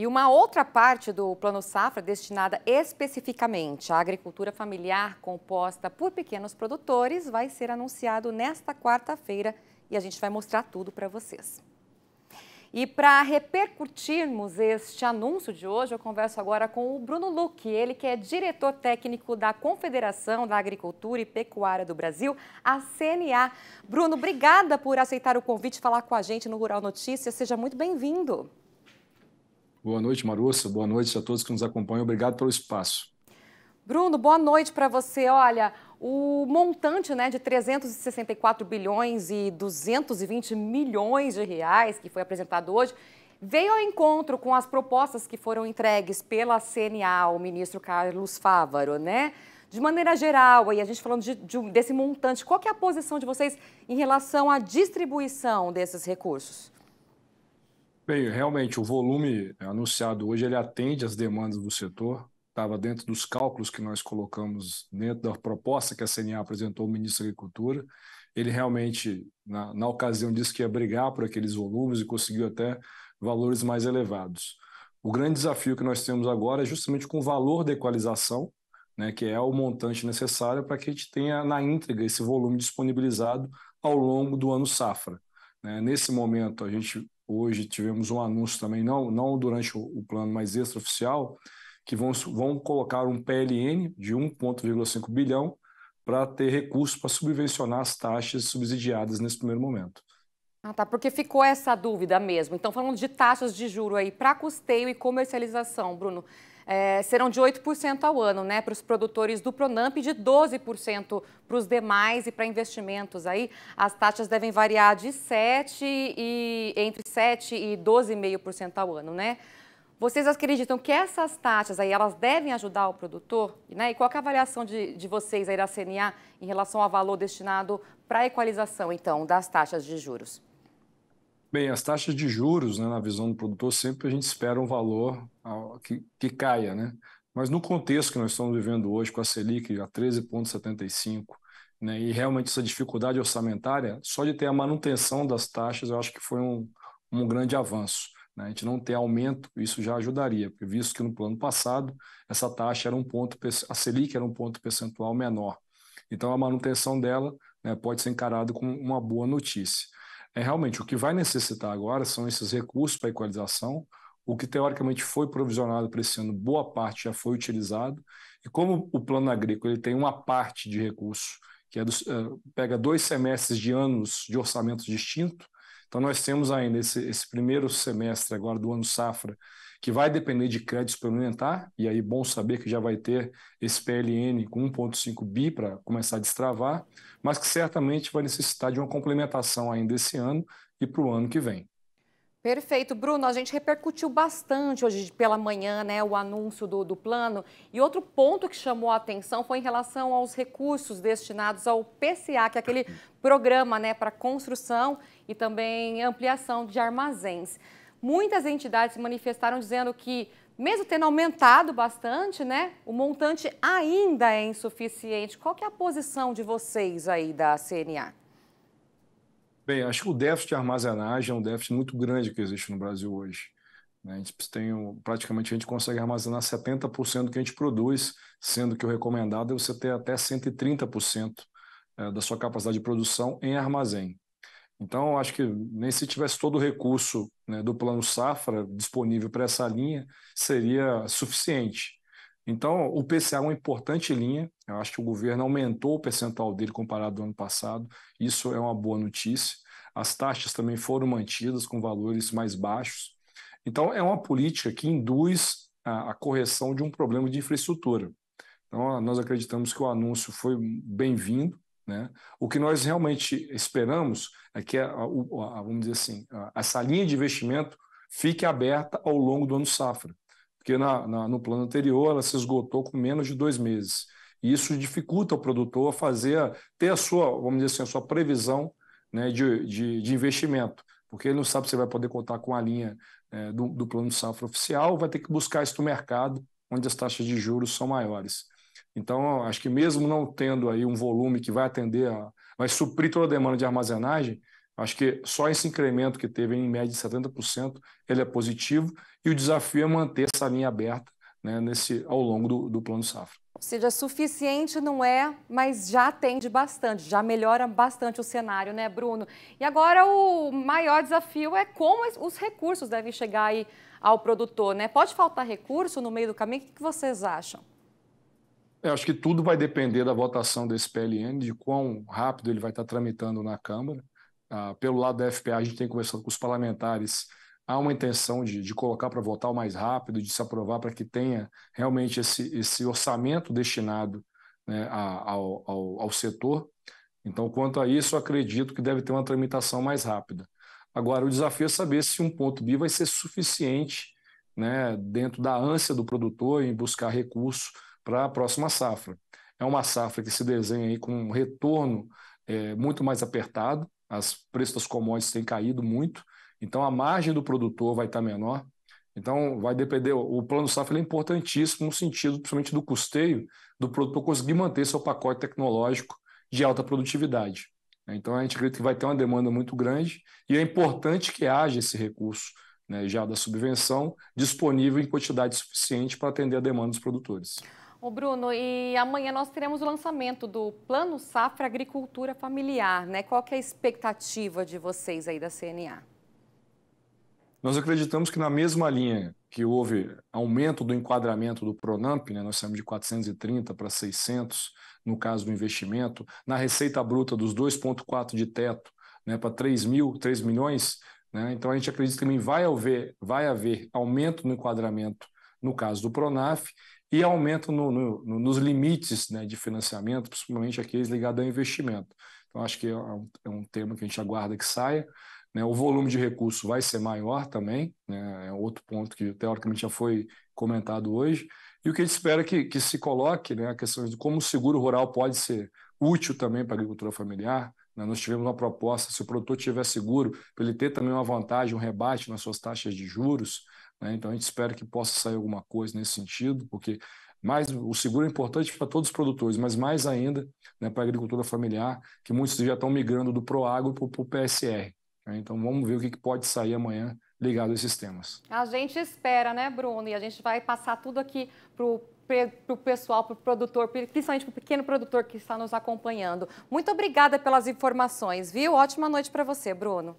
E uma outra parte do Plano Safra, destinada especificamente à agricultura familiar composta por pequenos produtores, vai ser anunciado nesta quarta-feira e a gente vai mostrar tudo para vocês. E para repercutirmos este anúncio de hoje, eu converso agora com o Bruno Luque, ele que é diretor técnico da Confederação da Agricultura e Pecuária do Brasil, a CNA. Bruno, obrigada por aceitar o convite e falar com a gente no Rural Notícias. Seja muito bem-vindo. Boa noite, Marussa. Boa noite a todos que nos acompanham. Obrigado pelo espaço. Bruno, boa noite para você. Olha, o montante né, de 364 bilhões e 220 milhões de reais que foi apresentado hoje veio ao encontro com as propostas que foram entregues pela CNA ao ministro Carlos Fávaro, né? De maneira geral, aí a gente falando de, de, desse montante, qual é a posição de vocês em relação à distribuição desses recursos? Bem, realmente o volume é, anunciado hoje ele atende às demandas do setor, estava dentro dos cálculos que nós colocamos dentro da proposta que a CNA apresentou ao ministro da Agricultura. Ele realmente, na, na ocasião, disse que ia brigar por aqueles volumes e conseguiu até valores mais elevados. O grande desafio que nós temos agora é justamente com o valor da equalização, né, que é o montante necessário para que a gente tenha na íntegra esse volume disponibilizado ao longo do ano safra. Né, nesse momento, a gente Hoje tivemos um anúncio também, não, não durante o, plano, mas extraoficial, que vão, vão colocar um PLN de 1,5 bilhão para ter recurso para subvencionar as taxas subsidiadas nesse primeiro momento. Ah, tá, porque ficou essa dúvida mesmo. Então, falando de taxas de juro aí para custeio e comercialização, Bruno, é, serão de 8% ao ano, né, para os produtores do Pronamp e de 12% para os demais e para investimentos aí. As taxas devem variar de 7 e entre 7 e 12,5% ao ano, né? Vocês acreditam que essas taxas aí, elas devem ajudar o produtor? Né? E qual é a avaliação de, de vocês aí da CNA em relação ao valor destinado para a equalização, então, das taxas de juros? Bem, as taxas de juros, né, na visão do produtor, sempre a gente espera um valor ah, que, que caia, né? Mas no contexto que nós estamos vivendo hoje, com a Selic a 13,75, né, e realmente essa dificuldade orçamentária, só de ter a manutenção das taxas, eu acho que foi um, um grande avanço. Né? A gente não ter aumento, isso já ajudaria, porque visto que no plano passado, essa taxa era um ponto, a Selic era um ponto percentual menor. Então, a manutenção dela né, pode ser encarada como uma boa notícia é realmente o que vai necessitar agora são esses recursos para equalização, o que teoricamente foi provisionado para esse ano, boa parte já foi utilizado, e como o plano agrícola ele tem uma parte de recurso que é do, é, pega dois semestres de anos de orçamento distinto, então nós temos ainda esse, esse primeiro semestre agora do ano safra, que vai depender de crédito suplementar, e aí bom saber que já vai ter esse PLN com 1,5 bi para começar a destravar, mas que certamente vai necessitar de uma complementação ainda esse ano e para o ano que vem. Perfeito, Bruno. A gente repercutiu bastante hoje pela manhã né, o anúncio do, do plano. E outro ponto que chamou a atenção foi em relação aos recursos destinados ao PCA, que é aquele programa né, para construção e também ampliação de armazéns. Muitas entidades se manifestaram dizendo que, mesmo tendo aumentado bastante, né, o montante ainda é insuficiente. Qual que é a posição de vocês aí da CNA? Bem, acho que o déficit de armazenagem é um déficit muito grande que existe no Brasil hoje. Né? A gente tem, praticamente a gente consegue armazenar 70% do que a gente produz, sendo que o recomendado é você ter até 130% eh, da sua capacidade de produção em armazém. Então, acho que nem se tivesse todo o recurso né, do Plano Safra disponível para essa linha, seria suficiente. Então, o PCA é uma importante linha, eu acho que o governo aumentou o percentual dele comparado ao ano passado, isso é uma boa notícia. As taxas também foram mantidas com valores mais baixos. Então, é uma política que induz a, a correção de um problema de infraestrutura. Então, nós acreditamos que o anúncio foi bem-vindo, né? O que nós realmente esperamos é que, a, a, vamos dizer assim, essa linha de investimento fique aberta ao longo do ano safra, porque na, na, no plano anterior ela se esgotou com menos de dois meses. E isso dificulta o produtor a fazer, ter a sua, vamos dizer assim, a sua previsão né, de, de, de investimento, porque ele não sabe se vai poder contar com a linha é, do, do plano safra oficial, vai ter que buscar isso no mercado, onde as taxas de juros são maiores. Então, acho que mesmo não tendo aí um volume que vai atender, a, vai suprir toda a demanda de armazenagem, acho que só esse incremento que teve em média de 70%, ele é positivo e o desafio é manter essa linha aberta né, nesse, ao longo do, do plano safra. Ou seja, suficiente não é, mas já atende bastante, já melhora bastante o cenário, né, Bruno? E agora o maior desafio é como os recursos devem chegar aí ao produtor, né? Pode faltar recurso no meio do caminho? O que vocês acham? Eu acho que tudo vai depender da votação desse PLN, de quão rápido ele vai estar tramitando na Câmara. Ah, pelo lado da FPA, a gente tem conversado com os parlamentares, há uma intenção de, de colocar para votar o mais rápido, de se aprovar para que tenha realmente esse, esse orçamento destinado né, ao, ao, ao setor. Então, quanto a isso, acredito que deve ter uma tramitação mais rápida. Agora, o desafio é saber se um ponto B vai ser suficiente né, dentro da ânsia do produtor em buscar recurso para a próxima safra. É uma safra que se desenha aí com um retorno é, muito mais apertado, as preços das commodities têm caído muito, então a margem do produtor vai estar menor. Então vai depender, o plano safra é importantíssimo no sentido principalmente do custeio, do produtor conseguir manter seu pacote tecnológico de alta produtividade. Né? Então a gente acredita que vai ter uma demanda muito grande e é importante que haja esse recurso né, já da subvenção disponível em quantidade suficiente para atender a demanda dos produtores. O Bruno, e amanhã nós teremos o lançamento do Plano Safra Agricultura Familiar, né? Qual que é a expectativa de vocês aí da CNA? Nós acreditamos que na mesma linha que houve aumento do enquadramento do Pronamp, né, nós saímos de 430 para 600 no caso do investimento, na receita bruta dos 2,4 de teto né, para 3 mil, 3 milhões, né, então a gente acredita que também vai haver, vai haver aumento no enquadramento no caso do Pronaf, e aumento no, no, nos limites né, de financiamento, principalmente aqueles ligados ao investimento. Então, acho que é um, é um tema que a gente aguarda que saia. Né? O volume de recurso vai ser maior também, né? é outro ponto que teoricamente já foi comentado hoje. E o que a gente espera é que, que se coloque né, a questão de como o seguro rural pode ser útil também para a agricultura familiar, né? Nós tivemos uma proposta, se o produtor tiver seguro, para ele ter também uma vantagem, um rebate nas suas taxas de juros. Né? Então, a gente espera que possa sair alguma coisa nesse sentido, porque mais o seguro é importante para todos os produtores, mas mais ainda né, para a agricultura familiar, que muitos já estão migrando do Proagro para o PSR. Né? Então, vamos ver o que pode sair amanhã ligado a esses temas. A gente espera, né, Bruno? E a gente vai passar tudo aqui para o para o pessoal, para o produtor, principalmente para o pequeno produtor que está nos acompanhando. Muito obrigada pelas informações, viu? Ótima noite para você, Bruno.